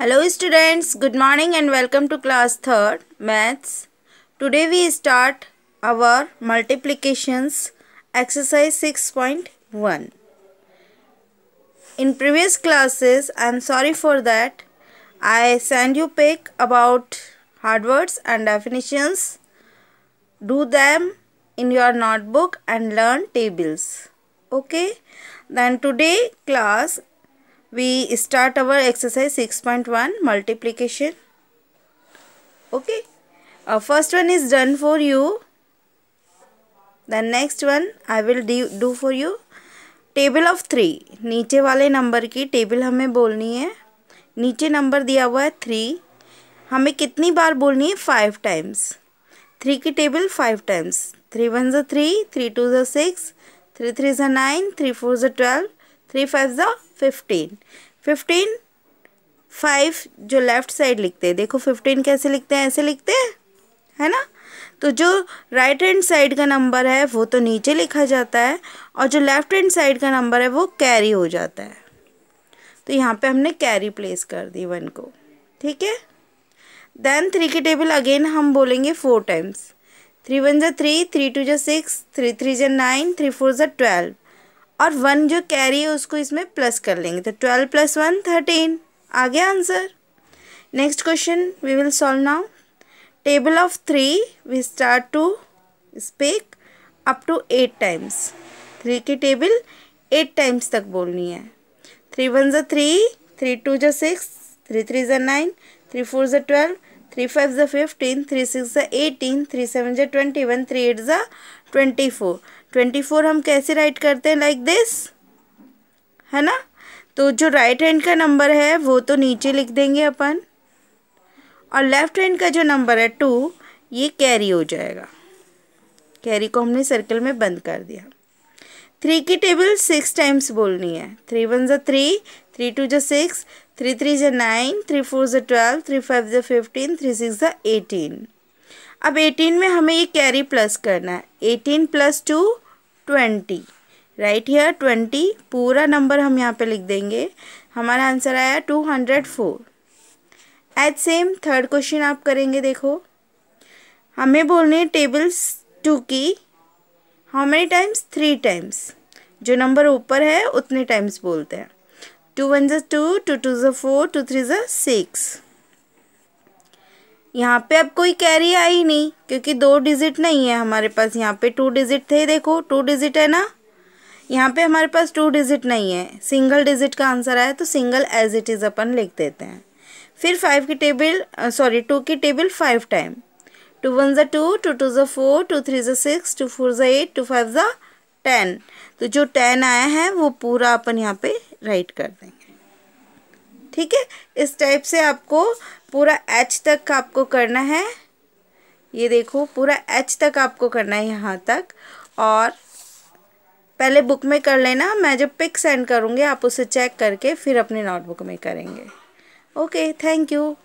Hello students, good morning and welcome to class 3rd maths. Today we start our multiplications exercise 6.1. In previous classes, I am sorry for that, I send you pick about hard words and definitions. Do them in your notebook and learn tables. Okay, then today class we start our exercise 6.1 multiplication okay uh, first one is done for you the next one I will do for you table of three नीचे वाले number की table हमें बोलनी है नीचे number दिया हुआ है थ्री हमें कितनी बार बोलनी है फाइव टाइम्स थ्री की table five times three one ज़ा थ्री थ्री टू ज़ा सिक्स थ्री थ्री ज़ा नाइन थ्री फोर ज़ा ट्वेल्व थ्री फाइव ज़ा फिफ्टीन फिफ्टीन फाइव जो लेफ्ट साइड लिखते हैं देखो फिफ्टीन कैसे लिखते हैं ऐसे लिखते हैं है ना तो जो राइट हैंड साइड का नंबर है वो तो नीचे लिखा जाता है और जो लेफ्ट हैंड साइड का नंबर है वो कैरी हो जाता है तो यहाँ पे हमने कैरी प्लेस कर दी वन को ठीक है देन थ्री के टेबल अगेन हम बोलेंगे फोर टाइम्स थ्री वन ज़ा थ्री थ्री टू ज़ा सिक्स थ्री थ्री ज़ा नाइन थ्री फोर ज़ा ट्वेल्व और वन जो कैरी है उसको इसमें प्लस कर लेंगे तो ट्वेल्व प्लस वन थर्टीन आ गया answer next question we will solve now table of three we start to speak up to eight times three की टेबल एट टाइम्स तक बोलनी है थ्री वन जो थ्री थ्री टू जो six three three जो nine three four जो twelve three five ज fifteen three six ज एटीन थ्री सेवन ज ट्वेंटी वन थ्री एट ज़ा ट्वेंटी फोर ट्वेंटी फोर हम कैसे राइट करते हैं लाइक दिस है ना तो जो राइट हैंड का नंबर है वो तो नीचे लिख देंगे अपन और लेफ्ट हैंड का जो नंबर है टू ये कैरी हो जाएगा कैरी को हमने सर्कल में बंद कर दिया थ्री की टेबल सिक्स टाइम्स बोलनी है थ्री वन ज थ्री थ्री टू जो सिक्स थ्री थ्री जो नाइन थ्री फोर जो ट्वेल्व थ्री फाइव जो फिफ्टीन थ्री सिक्स जो एटीन अब एटीन में हमें ये कैरी प्लस करना है eighteen plus two twenty right here twenty पूरा नंबर हम यहाँ पे लिख देंगे हमारा आंसर आया two hundred four eight same third question आप करेंगे देखो हमें बोलने टेबल्स टू की how many times three times जो नंबर ऊपर है उतने टाइम्स बोलते हैं टू वन जो टू टू टू जो फोर टू थ्री ज़ा सिक्स यहाँ पे अब कोई कैरी आई नहीं क्योंकि दो डिजिट नहीं है हमारे पास यहाँ पे टू डिजिट थे देखो टू डिजिट है ना यहाँ पे हमारे पास टू डिजिट नहीं है सिंगल डिजिट का आंसर आया तो सिंगल एज इट इज़ अपन लिख देते हैं फिर फाइव की टेबल सॉरी टू की table five time two one ज़ा टू टू टू ज़ा फोर टू थ्री ज़ा सिक्स टू फोर ज़ा एट टू फाइव ज़ा टेन तो जो टेन आया है वो पूरा अपन यहाँ पे राइट कर दें ठीक है इस टाइप से आपको पूरा एच तक आपको करना है ये देखो पूरा एच तक आपको करना है यहाँ तक और पहले बुक में कर लेना मैं जब पिक सेंड करूँगी आप उसे चेक करके फिर अपने नोटबुक में करेंगे ओके थैंक यू